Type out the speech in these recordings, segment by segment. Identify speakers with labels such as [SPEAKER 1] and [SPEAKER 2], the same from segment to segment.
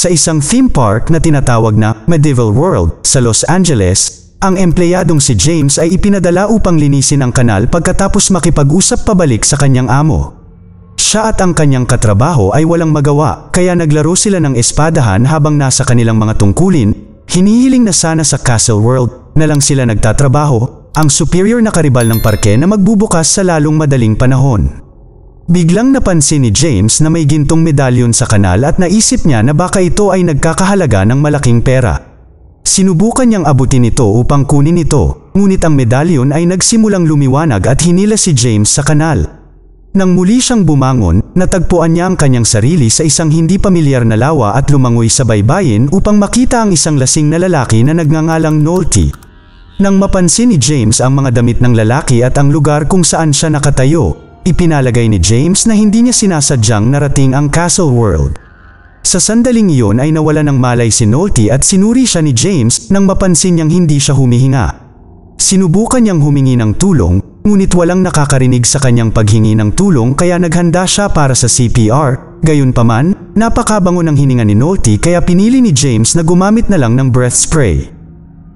[SPEAKER 1] sa isang theme park na tinatawag na Medieval World sa Los Angeles, ang empleyadong si James ay ipinadala upang linisin ang kanal pagkatapos makipag-usap pabalik sa kanyang amo. Siya at ang kanyang katrabaho ay walang magawa kaya naglaro sila ng espadahan habang nasa kanilang mga tungkulin, hinihiling na sana sa Castle World na lang sila nagtatrabaho, ang superior na karibal ng parke na magbubukas sa lalong madaling panahon. Biglang napansin ni James na may gintong medalyon sa kanal at naisip niya na baka ito ay nagkakahalaga ng malaking pera. Sinubukan niyang abutin ito upang kunin ito, ngunit ang medalyon ay nagsimulang lumiwanag at hinila si James sa kanal. Nang muli siyang bumangon, natagpuan niya ang kanyang sarili sa isang hindi pamilyar na lawa at lumangoy sa baybayin upang makita ang isang lasing na lalaki na nagngangalang Nolte. Nang mapansin ni James ang mga damit ng lalaki at ang lugar kung saan siya nakatayo, Ipinalagay ni James na hindi niya sinasadyang narating ang Castle World. Sa sandaling iyon ay nawala ng malay si Nolte at sinuri siya ni James nang mapansin niyang hindi siya humihinga. Sinubukan niyang humingi ng tulong, ngunit walang nakakarinig sa kanyang paghingi ng tulong kaya naghanda siya para sa CPR. Gayunpaman, napakabango ng hininga ni Nolte kaya pinili ni James na gumamit na lang ng breath spray.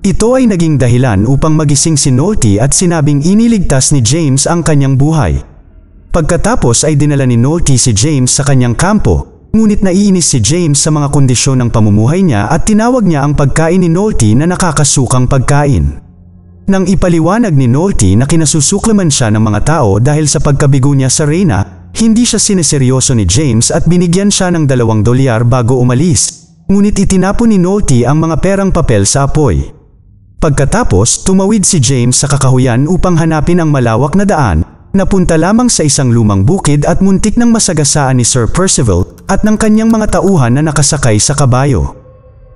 [SPEAKER 1] Ito ay naging dahilan upang magising si Nolte at sinabing iniligtas ni James ang kanyang buhay. Pagkatapos ay dinala ni Nolte si James sa kanyang kampo, ngunit naiinis si James sa mga kondisyon ng pamumuhay niya at tinawag niya ang pagkain ni Nolte na nakakasukang pagkain. Nang ipaliwanag ni Nolte na kinasusuklaman siya ng mga tao dahil sa pagkabigo niya sa Reyna, hindi siya sineseryoso ni James at binigyan siya ng dalawang dolyar bago umalis. Ngunit itinapon ni Nolte ang mga perang papel sa apoy. Pagkatapos, tumawid si James sa kakahuyan upang hanapin ang malawak na daan napunta lamang sa isang lumang bukid at muntik nang masagasaan ni Sir Percival at ng kanyang mga tauhan na nakasakay sa kabayo.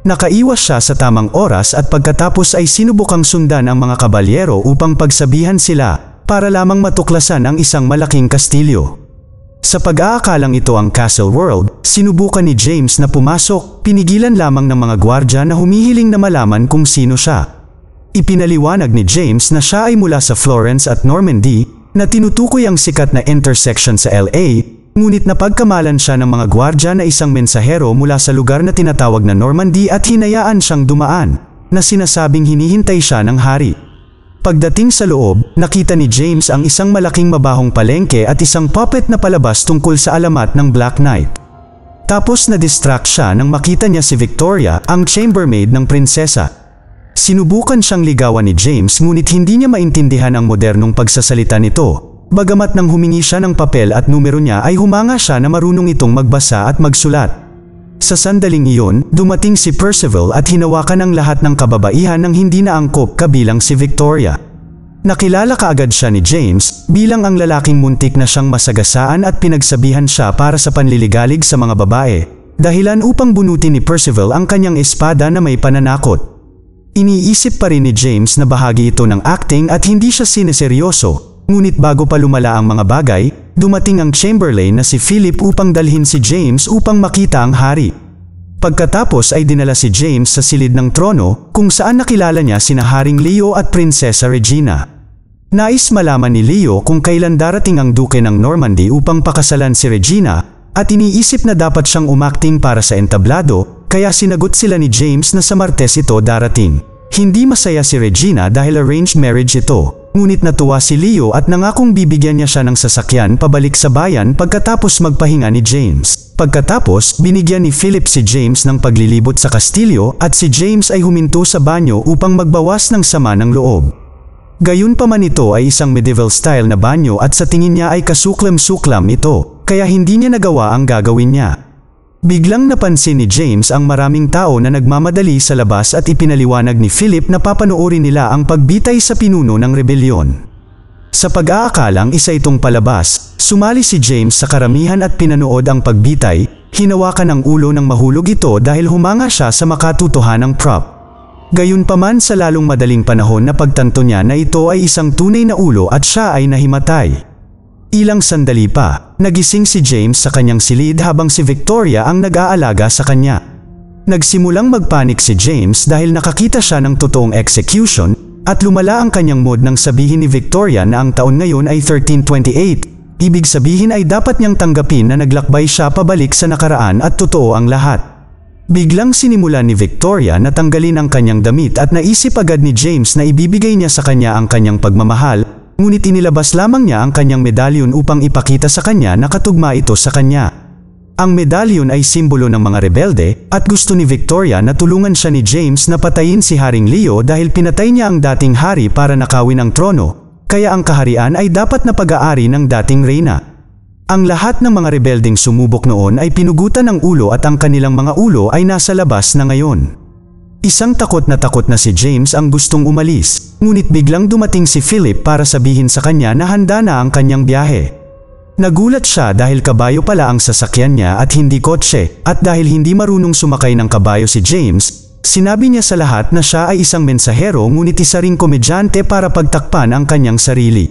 [SPEAKER 1] Nakaiwas siya sa tamang oras at pagkatapos ay sinubukang sundan ang mga kabalyero upang pagsabihan sila para lamang matuklasan ang isang malaking kastilyo. Sa pag-aakalang ito ang Castle World, sinubukan ni James na pumasok, pinigilan lamang ng mga gwardya na humihiling na malaman kung sino siya. Ipinaliwanag ni James na siya ay mula sa Florence at Normandy na tinutukoy ang sikat na intersection sa LA, ngunit napagkamalan siya ng mga gwardya na isang mensahero mula sa lugar na tinatawag na Normandy at hinayaan siyang dumaan, na sinasabing hinihintay siya ng hari. Pagdating sa loob, nakita ni James ang isang malaking mabahong palengke at isang puppet na palabas tungkol sa alamat ng Black Knight. Tapos na-distract siya nang makita niya si Victoria, ang chambermaid ng prinsesa. Sinubukan siyang ligawan ni James ngunit hindi niya maintindihan ang modernong pagsasalita nito. Bagamat nang humingi siya ng papel at numero niya ay humanga siya na marunong itong magbasa at magsulat. Sa sandaling iyon, dumating si Percival at hinawakan ang lahat ng kababaihan ng hindi naangkop kabilang si Victoria. Nakilala kaagad siya ni James bilang ang lalaking muntik na siyang masagasaan at pinagsabihan siya para sa panliligalig sa mga babae, dahilan upang bunutin ni Percival ang kanyang espada na may pananakot. Iniisip pa rin ni James na bahagi ito ng acting at hindi siya sineseryoso, ngunit bago pa lumala ang mga bagay, dumating ang Chamberlain na si Philip upang dalhin si James upang makita ang hari. Pagkatapos ay dinala si James sa silid ng trono kung saan nakilala niya sina Haring Leo at Prinsesa Regina. Nais malaman ni Leo kung kailan darating ang duke ng Normandy upang pakasalan si Regina at iniisip na dapat siyang umakting para sa entablado kaya sinagot sila ni James na sa Martes ito darating. Hindi masaya si Regina dahil arranged marriage ito, ngunit natuwa si Leo at nangakong bibigyan niya siya ng sasakyan pabalik sa bayan pagkatapos magpahinga ni James. Pagkatapos, binigyan ni Philip si James ng paglilibot sa kastilyo at si James ay huminto sa banyo upang magbawas ng sama ng loob. Gayunpaman ito ay isang medieval style na banyo at sa tingin niya ay kasuklam-suklam ito, kaya hindi niya nagawa ang gagawin niya. Biglang napansin ni James ang maraming tao na nagmamadali sa labas at ipinaliwanag ni Philip na papanoorin nila ang pagbitay sa pinuno ng rebelyon. Sa pag-aakalang isa itong palabas, sumali si James sa karamihan at pinanood ang pagbitay, hinawakan ang ulo ng mahulog ito dahil humanga siya sa makatutuhan ng prop. Gayunpaman sa lalong madaling panahon na pagtanto niya na ito ay isang tunay na ulo at siya ay nahimatay. Ilang sandali pa, nagising si James sa kanyang silid habang si Victoria ang nag-aalaga sa kanya. Nagsimulang magpanik si James dahil nakakita siya ng totoong execution at lumala ang kanyang mood nang sabihin ni Victoria na ang taon ngayon ay 1328. Ibig sabihin ay dapat niyang tanggapin na naglakbay siya pabalik sa nakaraan at totoo ang lahat. Biglang sinimula ni Victoria na tanggalin ang kanyang damit at naisip agad ni James na ibibigay niya sa kanya ang kanyang pagmamahal ngunit inilabas lamang niya ang kanyang medalyon upang ipakita sa kanya na katugma ito sa kanya. Ang medalyon ay simbolo ng mga rebelde at gusto ni Victoria na tulungan siya ni James na patayin si Haring Leo dahil pinatay niya ang dating hari para nakawin ang trono, kaya ang kaharian ay dapat na pag-aari ng dating reyna. Ang lahat ng mga rebelding sumubok noon ay pinugutan ng ulo at ang kanilang mga ulo ay nasa labas na ngayon. Isang takot na takot na si James ang gustong umalis, ngunit biglang dumating si Philip para sabihin sa kanya na handa na ang kanyang biyahe. Nagulat siya dahil kabayo pala ang sasakyan niya at hindi kotse, at dahil hindi marunong sumakay ng kabayo si James, sinabi niya sa lahat na siya ay isang mensahero ngunit isa ring komedyante para pagtakpan ang kanyang sarili.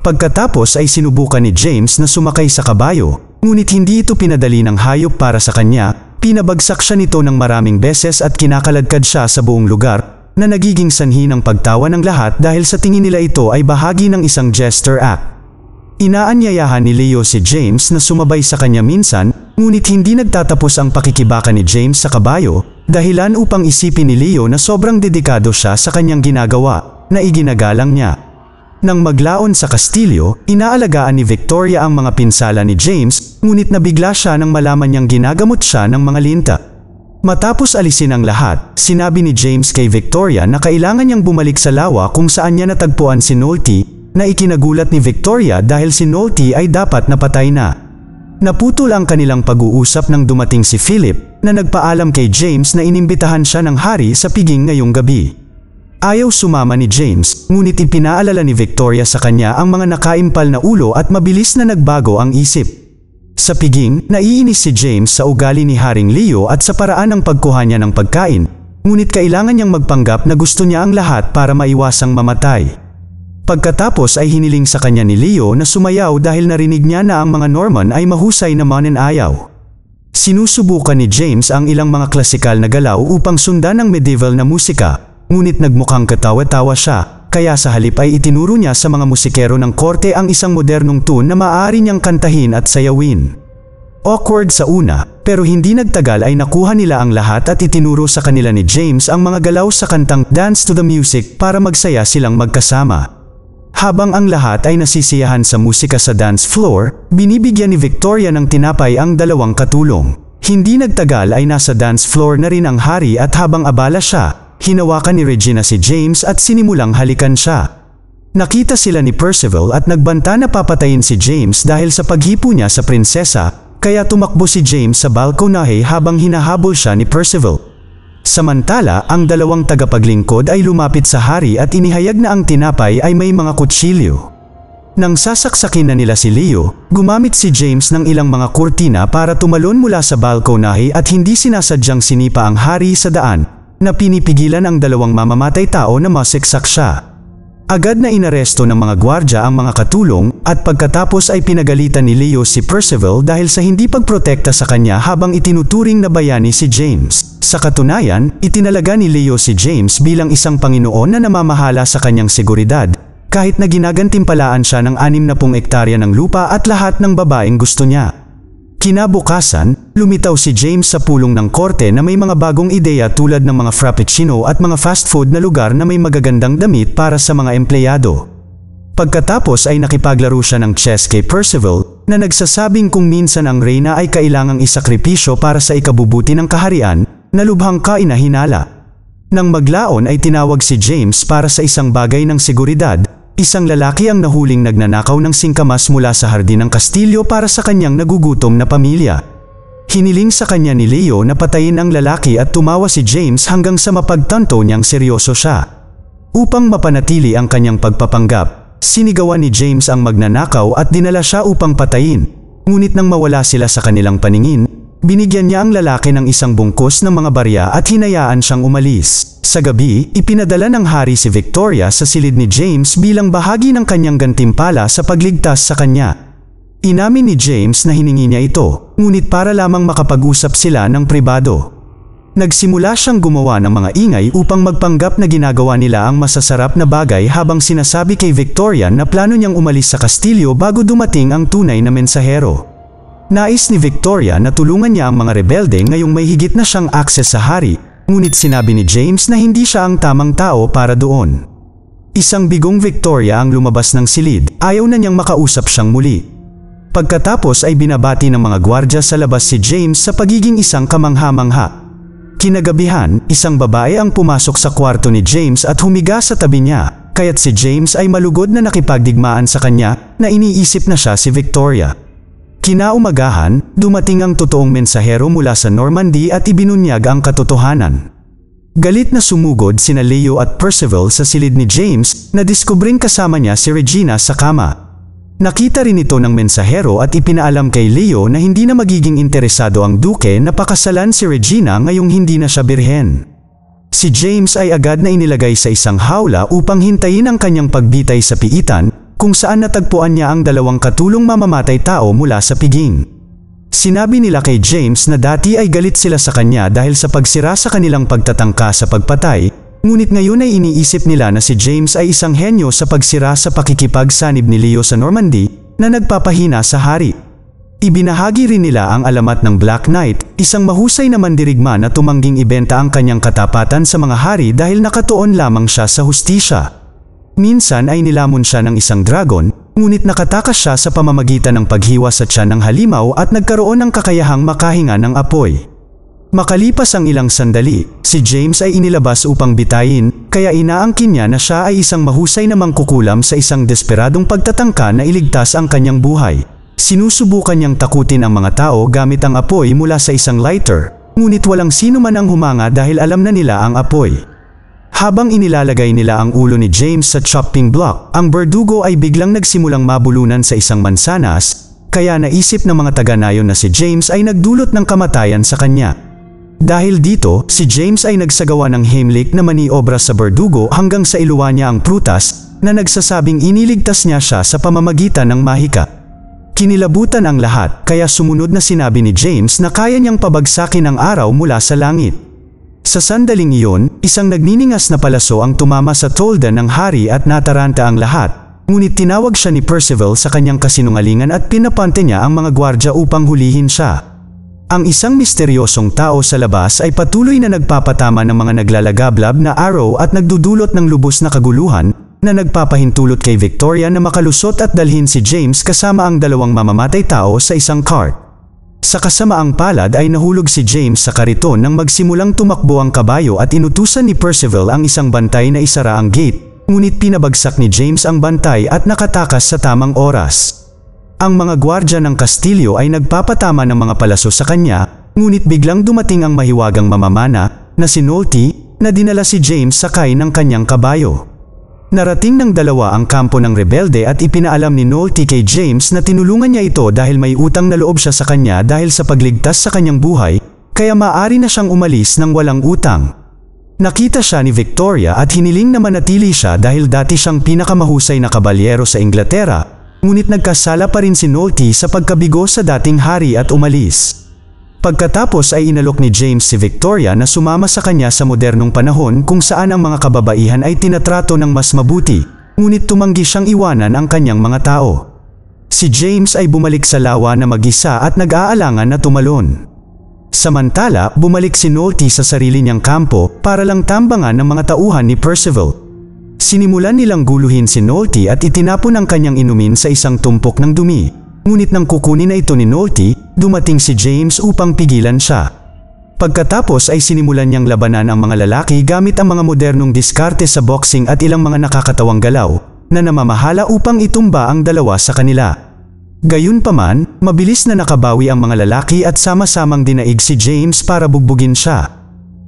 [SPEAKER 1] Pagkatapos ay sinubukan ni James na sumakay sa kabayo, ngunit hindi ito pinadali ng hayop para sa kanya Pinabagsak siya nito ng maraming beses at kinakaladkad siya sa buong lugar na nagiging sanhi ng pagtawa ng lahat dahil sa tingin nila ito ay bahagi ng isang jester act. Inaanyayahan ni Leo si James na sumabay sa kanya minsan ngunit hindi nagtatapos ang pakikibaka ni James sa kabayo dahilan upang isipin ni Leo na sobrang dedikado siya sa kanyang ginagawa na iginagalang niya. Nang maglaon sa Kastilyo, inaalagaan ni Victoria ang mga pinsala ni James, ngunit nabigla siya nang malaman niyang ginagamot siya ng mga linta. Matapos alisin ang lahat, sinabi ni James kay Victoria na kailangan niyang bumalik sa lawa kung saan niya natagpuan si Nolte, na ikinagulat ni Victoria dahil si Nolte ay dapat napatay na. Naputol ang kanilang pag-uusap nang dumating si Philip na nagpaalam kay James na inimbitahan siya ng hari sa piging ngayong gabi. Ayaw sumama ni James, ngunit ipinaalala ni Victoria sa kanya ang mga nakaimpal na ulo at mabilis na nagbago ang isip. Sa piging, naiinis si James sa ugali ni Haring Leo at sa paraan ng pagkuha niya ng pagkain, ngunit kailangan niyang magpanggap na gusto niya ang lahat para maiwasang mamatay. Pagkatapos ay hiniling sa kanya ni Leo na sumayaw dahil narinig niya na ang mga Norman ay mahusay na mananayaw. Sinusubukan ni James ang ilang mga klasikal na galaw upang sundan ang medieval na musika, ngunit nagmukhang katawa-tawa siya, kaya sa halip ay itinuro niya sa mga musikero ng korte ang isang modernong tune na maaari niyang kantahin at sayawin. Awkward sa una, pero hindi nagtagal ay nakuha nila ang lahat at itinuro sa kanila ni James ang mga galaw sa kantang Dance to the Music para magsaya silang magkasama. Habang ang lahat ay nasisiyahan sa musika sa dance floor, binibigyan ni Victoria ng tinapay ang dalawang katulong. Hindi nagtagal ay nasa dance floor na rin ang hari at habang abala siya, Hinawakan ni Regina si James at sinimulang halikan siya. Nakita sila ni Percival at nagbanta na papatayin si James dahil sa paghipo niya sa prinsesa, kaya tumakbo si James sa balkonahe habang hinahabol siya ni Percival. Samantala, ang dalawang tagapaglingkod ay lumapit sa hari at inihayag na ang tinapay ay may mga kutsilyo. Nang sasaksakin na nila si Leo, gumamit si James ng ilang mga kurtina para tumalon mula sa balkonahe at hindi sinasadyang sinipa ang hari sa daan na pinipigilan ang dalawang mamamatay tao na masiksak siya. Agad na inaresto ng mga gwardya ang mga katulong at pagkatapos ay pinagalitan ni Leo si Percival dahil sa hindi pagprotekta sa kanya habang itinuturing na bayani si James. Sa katunayan, itinalaga ni Leo si James bilang isang Panginoon na namamahala sa kanyang seguridad kahit na ginagantimpalaan siya ng 60 ektarya ng lupa at lahat ng babaeng gusto niya. Kinabukasan, lumitaw si James sa pulong ng korte na may mga bagong ideya tulad ng mga frappuccino at mga fast food na lugar na may magagandang damit para sa mga empleyado. Pagkatapos ay nakipaglaro siya ng chess kay Percival na nagsasabing kung minsan ang reyna ay kailangang isakripisyo para sa ikabubuti ng kaharian na lubhang kainahinala. Nang maglaon ay tinawag si James para sa isang bagay ng seguridad Isang lalaki ang nahuling nagnanakaw ng singkamas mula sa hardin ng kastilyo para sa kanyang nagugutom na pamilya. Hiniling sa kanya ni Leo na patayin ang lalaki at tumawa si James hanggang sa mapagtanto niyang seryoso siya. Upang mapanatili ang kanyang pagpapanggap, sinigawan ni James ang magnanakaw at dinala siya upang patayin. Ngunit nang mawala sila sa kanilang paningin, Binigyan niya ang lalaki ng isang bungkus ng mga barya at hinayaan siyang umalis. Sa gabi, ipinadala ng hari si Victoria sa silid ni James bilang bahagi ng kanyang gantimpala sa pagligtas sa kanya. Inamin ni James na hiningi niya ito, ngunit para lamang makapag-usap sila ng pribado. Nagsimula siyang gumawa ng mga ingay upang magpanggap na ginagawa nila ang masasarap na bagay habang sinasabi kay Victoria na plano niyang umalis sa Kastilyo bago dumating ang tunay na mensahero. Nais ni Victoria na tulungan niya ang mga rebelde ngayong may higit na siyang akses sa hari, ngunit sinabi ni James na hindi siya ang tamang tao para doon. Isang bigong Victoria ang lumabas ng silid, ayaw na niyang makausap siyang muli. Pagkatapos ay binabati ng mga gwardya sa labas si James sa pagiging isang kamangha-mangha. Kinagabihan, isang babae ang pumasok sa kwarto ni James at humiga sa tabi niya, kaya't si James ay malugod na nakipagdigmaan sa kanya na iniisip na siya si Victoria. Kinaumagahan, dumating ang totoong mensahero mula sa Normandy at ibinunyag ang katotohanan. Galit na sumugod sina Leo at Percival sa silid ni James na diskubring kasama niya si Regina sa kama. Nakita rin ito ng mensahero at ipinaalam kay Leo na hindi na magiging interesado ang duke na pakasalan si Regina ngayong hindi na siya birhen. Si James ay agad na inilagay sa isang hawla upang hintayin ang kanyang pagbitay sa piitan kung saan natagpuan niya ang dalawang katulong mamamatay tao mula sa piging. Sinabi nila kay James na dati ay galit sila sa kanya dahil sa pagsira sa kanilang pagtatangka sa pagpatay, ngunit ngayon ay iniisip nila na si James ay isang henyo sa pagsira sa pakikipagsanib ni Leo sa Normandy na nagpapahina sa hari. Ibinahagi rin nila ang alamat ng Black Knight, isang mahusay na mandirigma na tumangging ibenta ang kanyang katapatan sa mga hari dahil nakatuon lamang siya sa hustisya. Minsan ay nilamon siya ng isang dragon, ngunit nakatakas siya sa pamamagitan ng paghiwa sa tiyan ng halimaw at nagkaroon ng kakayahang makahinga ng apoy. Makalipas ang ilang sandali, si James ay inilabas upang bitayin, kaya inaangkin niya na siya ay isang mahusay na mangkukulam sa isang desperadong pagtatangka na iligtas ang kanyang buhay. Sinusubukan niyang takutin ang mga tao gamit ang apoy mula sa isang lighter, ngunit walang sino man ang humanga dahil alam na nila ang apoy. Habang inilalagay nila ang ulo ni James sa chopping block, ang berdugo ay biglang nagsimulang mabulunan sa isang mansanas, kaya naisip ng mga taga-nayon na si James ay nagdulot ng kamatayan sa kanya. Dahil dito, si James ay nagsagawa ng himlik na maniobra sa berdugo hanggang sa iluwa niya ang prutas na nagsasabing iniligtas niya siya sa pamamagitan ng mahika. Kinilabutan ang lahat kaya sumunod na sinabi ni James na kaya niyang pabagsakin ang araw mula sa langit. Sa sandaling iyon, isang nagniningas na palaso ang tumama sa tolda ng hari at nataranta ang lahat. Ngunit tinawag siya ni Percival sa kanyang kasinungalingan at pinapante niya ang mga gwardya upang hulihin siya. Ang isang misteryosong tao sa labas ay patuloy na nagpapatama ng mga naglalagablab na araw at nagdudulot ng lubos na kaguluhan na nagpapahintulot kay Victoria na makalusot at dalhin si James kasama ang dalawang mamamatay tao sa isang cart. Sa kasamaang palad ay nahulog si James sa kariton nang magsimulang tumakbo ang kabayo at inutusan ni Percival ang isang bantay na isara ang gate, ngunit pinabagsak ni James ang bantay at nakatakas sa tamang oras. Ang mga gwardya ng Kastilyo ay nagpapatama ng mga palaso sa kanya, ngunit biglang dumating ang mahiwagang mamamana, na si Nolte, na dinala si James sakay ng kanyang kabayo. Narating ng dalawa ang kampo ng rebelde at ipinaalam ni Noel T.K. James na tinulungan niya ito dahil may utang na loob siya sa kanya dahil sa pagligtas sa kanyang buhay, kaya maaari na siyang umalis ng walang utang. Nakita siya ni Victoria at hiniling na manatili siya dahil dati siyang pinakamahusay na kabalyero sa Inglaterra, ngunit nagkasala pa rin si Nolte sa pagkabigo sa dating hari at umalis. Pagkatapos ay inalok ni James si Victoria na sumama sa kanya sa modernong panahon kung saan ang mga kababaihan ay tinatrato ng mas mabuti, ngunit tumanggi siyang iwanan ang kanyang mga tao. Si James ay bumalik sa lawa na mag-isa at nag-aalangan na tumalon. Samantala, bumalik si Nolte sa sarili niyang kampo para lang tambangan ng mga tauhan ni Percival. Sinimulan nilang guluhin si Nolte at itinapon ang kanyang inumin sa isang tumpok ng dumi Ngunit nang kukunin na ito ni Naughty, dumating si James upang pigilan siya. Pagkatapos ay sinimulan niyang labanan ang mga lalaki gamit ang mga modernong diskarte sa boxing at ilang mga nakakatawang galaw na namamahala upang itumba ang dalawa sa kanila. Gayunpaman, mabilis na nakabawi ang mga lalaki at sama-samang dinaig si James para bugbugin siya.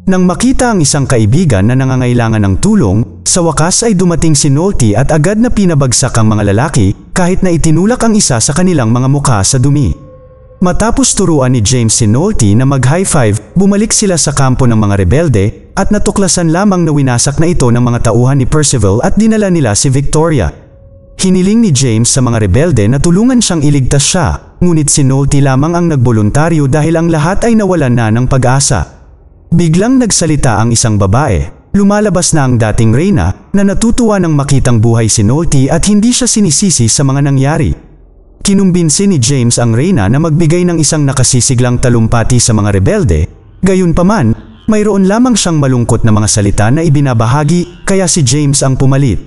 [SPEAKER 1] Nang makita ang isang kaibigan na nangangailangan ng tulong, sa wakas ay dumating si Nolte at agad na pinabagsak ang mga lalaki kahit na itinulak ang isa sa kanilang mga mukha sa dumi. Matapos turuan ni James si Nolte na mag-high five, bumalik sila sa kampo ng mga rebelde at natuklasan lamang na winasak na ito ng mga tauhan ni Percival at dinala nila si Victoria. Hiniling ni James sa mga rebelde na tulungan siyang iligtas siya, ngunit si Nolte lamang ang nagboluntaryo dahil ang lahat ay nawalan na ng pag-asa. Biglang nagsalita ang isang babae. Lumalabas na ang dating Reyna na natutuwa nang makitang buhay si Nolte at hindi siya sinisisi sa mga nangyari. Kinumbinsi ni James ang Reyna na magbigay ng isang nakasisiglang talumpati sa mga rebelde, gayunpaman, mayroon lamang siyang malungkot na mga salita na ibinabahagi kaya si James ang pumalit.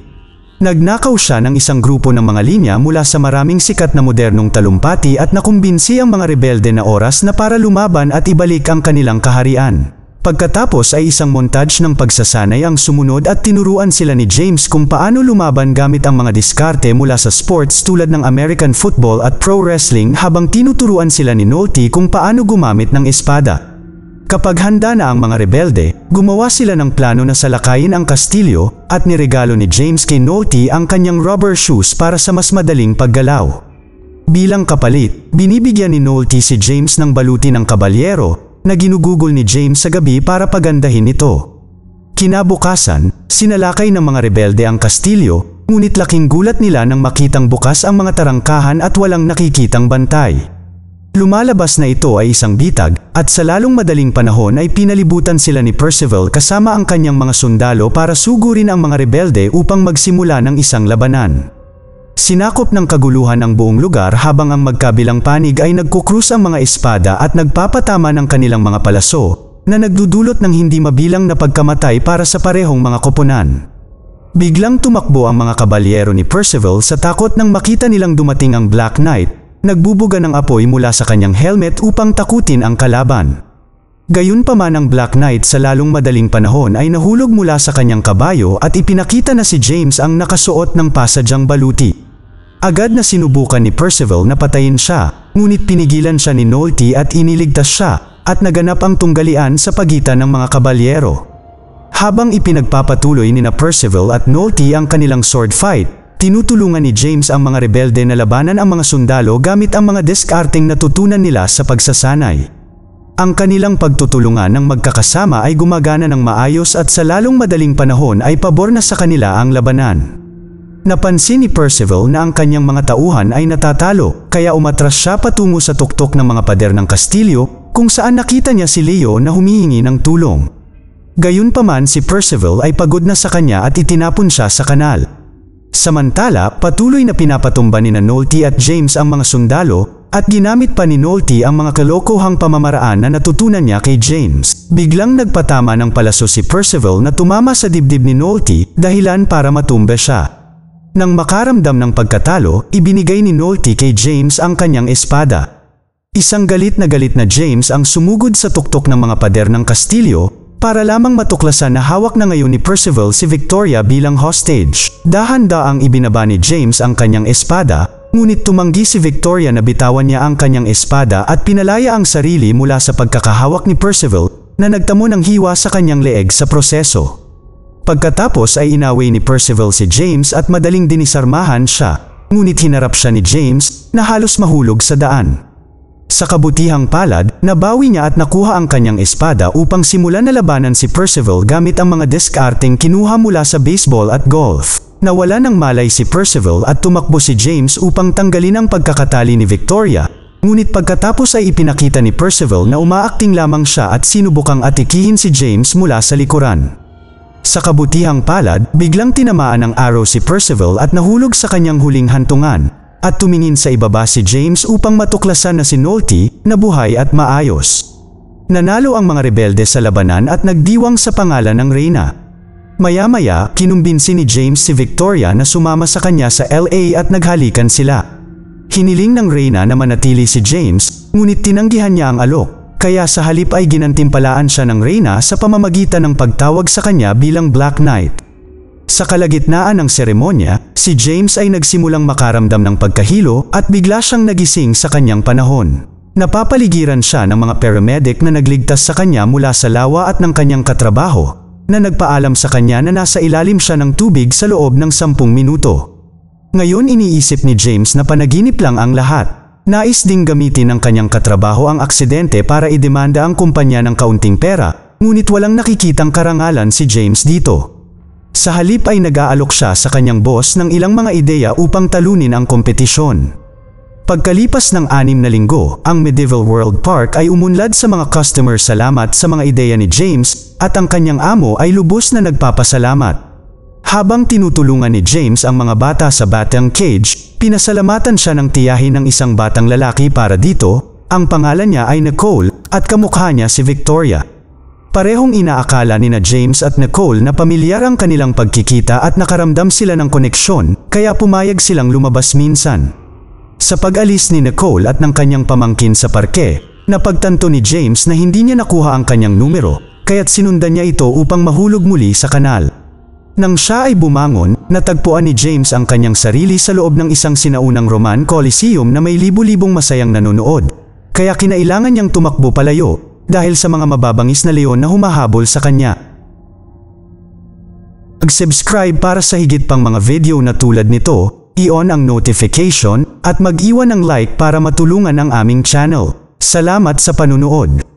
[SPEAKER 1] Nagnakaw siya ng isang grupo ng mga linya mula sa maraming sikat na modernong talumpati at nakumbinsi ang mga rebelde na oras na para lumaban at ibalik ang kanilang kaharian. Pagkatapos ay isang montage ng pagsasanay ang sumunod at tinuruan sila ni James kung paano lumaban gamit ang mga diskarte mula sa sports tulad ng American football at pro wrestling habang tinuturuan sila ni Nolte kung paano gumamit ng espada. Kapag handa na ang mga rebelde, gumawa sila ng plano na salakayin ang kastilyo at niregalo ni James kay Nolte ang kanyang rubber shoes para sa mas madaling paggalaw. Bilang kapalit, binibigyan ni Nolte si James ng baluti ng kabalyero na ginugugol ni James sa gabi para pagandahin ito. Kinabukasan, sinalakay ng mga rebelde ang kastilyo, ngunit laking gulat nila nang makitang bukas ang mga tarangkahan at walang nakikitang bantay. Lumalabas na ito ay isang bitag at sa lalong madaling panahon ay pinalibutan sila ni Percival kasama ang kanyang mga sundalo para sugurin ang mga rebelde upang magsimula ng isang labanan. Sinakop ng kaguluhan ang buong lugar habang ang magkabilang panig ay nagkukrus ang mga espada at nagpapatama ng kanilang mga palaso na nagdudulot ng hindi mabilang na pagkamatay para sa parehong mga koponan. Biglang tumakbo ang mga kabalyero ni Percival sa takot nang makita nilang dumating ang Black Knight, nagbubuga ng apoy mula sa kanyang helmet upang takutin ang kalaban. Gayunpaman ang Black Knight sa lalong madaling panahon ay nahulog mula sa kanyang kabayo at ipinakita na si James ang nakasuot ng pasadyang baluti. Agad na sinubukan ni Percival na patayin siya, ngunit pinigilan siya ni Nolte at iniligtas siya, at naganap ang tunggalian sa pagitan ng mga kabalyero. Habang ipinagpapatuloy ni na Percival at Nolte ang kanilang sword fight, tinutulungan ni James ang mga rebelde na labanan ang mga sundalo gamit ang mga diskarteng natutunan nila sa pagsasanay. Ang kanilang pagtutulungan ng magkakasama ay gumagana ng maayos at sa lalong madaling panahon ay pabor na sa kanila ang labanan. Napansin ni Percival na ang kanyang mga tauhan ay natatalo kaya umatras siya patungo sa tuktok ng mga pader ng Kastilyo kung saan nakita niya si Leo na humihingi ng tulong. Gayunpaman si Percival ay pagod na sa kanya at itinapon siya sa kanal. Samantala, patuloy na pinapatumba ni Nolty at James ang mga sundalo at ginamit pa ni Nolty ang mga kalokohang pamamaraan na natutunan niya kay James. Biglang nagpatama ng palaso si Percival na tumama sa dibdib ni Nolty dahilan para matumba siya. Nang makaramdam ng pagkatalo, ibinigay ni Nolte kay James ang kanyang espada. Isang galit na galit na James ang sumugod sa tuktok ng mga pader ng Kastilyo para lamang matuklasan na hawak na ngayon ni Percival si Victoria bilang hostage. dahan ang ibinaba ni James ang kanyang espada, ngunit tumanggi si Victoria na bitawan niya ang kanyang espada at pinalaya ang sarili mula sa pagkakahawak ni Percival na nagtamo ng hiwa sa kanyang leeg sa proseso. Pagkatapos ay inaway ni Percival si James at madaling dinisarmahan siya, ngunit hinarap siya ni James na halos mahulog sa daan. Sa kabutihang palad, nabawi niya at nakuha ang kanyang espada upang simulan na labanan si Percival gamit ang mga diskarteng kinuha mula sa baseball at golf. Nawala ng malay si Percival at tumakbo si James upang tanggalin ang pagkakatali ni Victoria, ngunit pagkatapos ay ipinakita ni Percival na umaakting lamang siya at sinubukang atikihin si James mula sa likuran. Sa kabutihang palad, biglang tinamaan ng araw si Percival at nahulog sa kanyang huling hantungan, at tumingin sa ibaba si James upang matuklasan na si Nolte na buhay at maayos. Nanalo ang mga rebelde sa labanan at nagdiwang sa pangalan ng Reyna. Maya-maya, kinumbinsi ni James si Victoria na sumama sa kanya sa LA at naghalikan sila. Hiniling ng Reyna na manatili si James, ngunit tinanggihan niya ang alok kaya sa halip ay ginantimpalaan siya ng reyna sa pamamagitan ng pagtawag sa kanya bilang Black Knight. Sa kalagitnaan ng seremonya, si James ay nagsimulang makaramdam ng pagkahilo at bigla siyang nagising sa kanyang panahon. Napapaligiran siya ng mga paramedic na nagligtas sa kanya mula sa lawa at ng kanyang katrabaho na nagpaalam sa kanya na nasa ilalim siya ng tubig sa loob ng sampung minuto. Ngayon iniisip ni James na panaginip lang ang lahat Nais ding gamitin ng kanyang katrabaho ang aksidente para idemanda ang kumpanya ng kaunting pera, ngunit walang nakikitang karangalan si James dito. Sa halip ay nag-aalok siya sa kanyang boss ng ilang mga ideya upang talunin ang kompetisyon. Pagkalipas ng anim na linggo, ang Medieval World Park ay umunlad sa mga customer salamat sa mga ideya ni James at ang kanyang amo ay lubos na nagpapasalamat. Habang tinutulungan ni James ang mga bata sa batang cage, pinasalamatan siya ng tiyahin ng isang batang lalaki para dito, ang pangalan niya ay Nicole at kamukha niya si Victoria. Parehong inaakala ni na James at Nicole na pamilyar ang kanilang pagkikita at nakaramdam sila ng koneksyon, kaya pumayag silang lumabas minsan. Sa pag-alis ni Nicole at ng kanyang pamangkin sa parke, napagtanto ni James na hindi niya nakuha ang kanyang numero, kaya't sinundan niya ito upang mahulog muli sa kanal. Nang siya ay bumangon, natagpuan ni James ang kanyang sarili sa loob ng isang sinaunang Roman Coliseum na may libu-libong masayang nanonood. Kaya kinailangan niyang tumakbo palayo dahil sa mga mababangis na leon na humahabol sa kanya. Mag-subscribe para sa higit pang mga video na tulad nito, i-on ang notification, at mag-iwan ng like para matulungan ang aming channel. Salamat sa panunood!